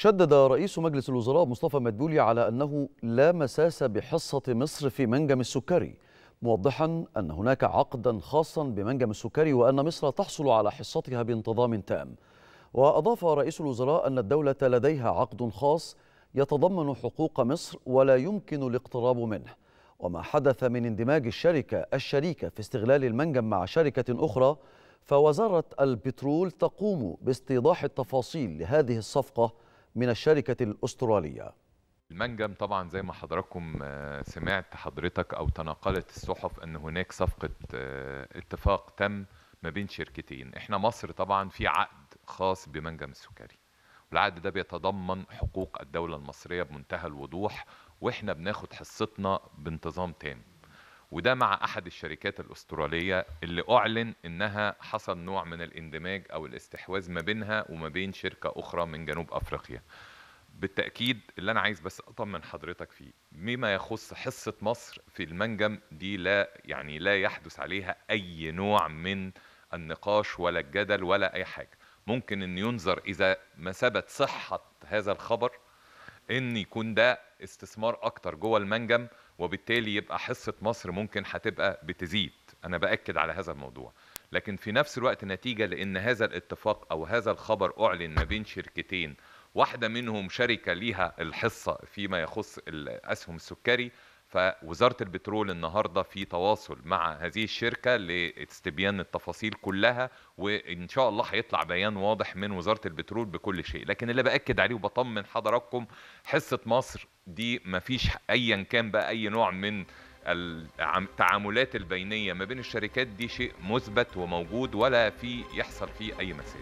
شدد رئيس مجلس الوزراء مصطفى مدبولي على أنه لا مساس بحصة مصر في منجم السكري موضحا أن هناك عقدا خاصا بمنجم السكري وأن مصر تحصل على حصتها بانتظام تام وأضاف رئيس الوزراء أن الدولة لديها عقد خاص يتضمن حقوق مصر ولا يمكن الاقتراب منه وما حدث من اندماج الشركة الشريكة في استغلال المنجم مع شركة أخرى فوزارة البترول تقوم باستيضاح التفاصيل لهذه الصفقة من الشركة الأسترالية المنجم طبعا زي ما حضراتكم آه، سمعت حضرتك او تناقلت الصحف ان هناك صفقه آه، اتفاق تم ما بين شركتين احنا مصر طبعا في عقد خاص بمنجم السكري والعقد ده بيتضمن حقوق الدوله المصريه بمنتهى الوضوح واحنا بناخد حصتنا بانتظام تام وده مع احد الشركات الاستراليه اللي اعلن انها حصل نوع من الاندماج او الاستحواذ ما بينها وما بين شركه اخرى من جنوب افريقيا بالتاكيد اللي انا عايز بس اطمن حضرتك فيه بما يخص حصه مصر في المنجم دي لا يعني لا يحدث عليها اي نوع من النقاش ولا الجدل ولا اي حاجه ممكن ان ينظر اذا ما ثبت صحه هذا الخبر ان يكون ده استثمار اكتر جوه المنجم وبالتالي يبقى حصه مصر ممكن هتبقى بتزيد انا باكد على هذا الموضوع لكن في نفس الوقت نتيجه لان هذا الاتفاق او هذا الخبر اعلن ما بين شركتين واحده منهم شركه ليها الحصه فيما يخص الاسهم السكري فوزاره البترول النهارده في تواصل مع هذه الشركه لاستبيان التفاصيل كلها وان شاء الله هيطلع بيان واضح من وزاره البترول بكل شيء لكن اللي باكد عليه وبطمن حضراتكم حصه مصر دي مفيش ايا كان بقى اي نوع من التعاملات البينيه ما بين الشركات دي شيء مثبت وموجود ولا في يحصل فيه اي مسائل